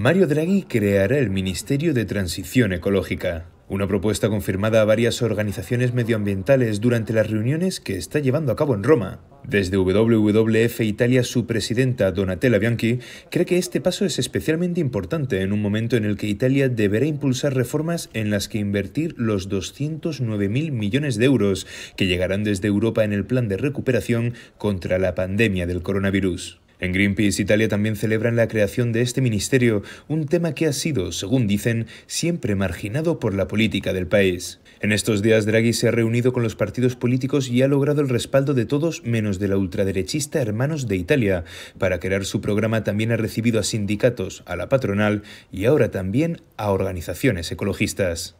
Mario Draghi creará el Ministerio de Transición Ecológica, una propuesta confirmada a varias organizaciones medioambientales durante las reuniones que está llevando a cabo en Roma. Desde WWF Italia, su presidenta Donatella Bianchi cree que este paso es especialmente importante en un momento en el que Italia deberá impulsar reformas en las que invertir los 209.000 millones de euros que llegarán desde Europa en el plan de recuperación contra la pandemia del coronavirus. En Greenpeace Italia también celebran la creación de este ministerio, un tema que ha sido, según dicen, siempre marginado por la política del país. En estos días Draghi se ha reunido con los partidos políticos y ha logrado el respaldo de todos menos de la ultraderechista Hermanos de Italia. Para crear su programa también ha recibido a sindicatos, a la patronal y ahora también a organizaciones ecologistas.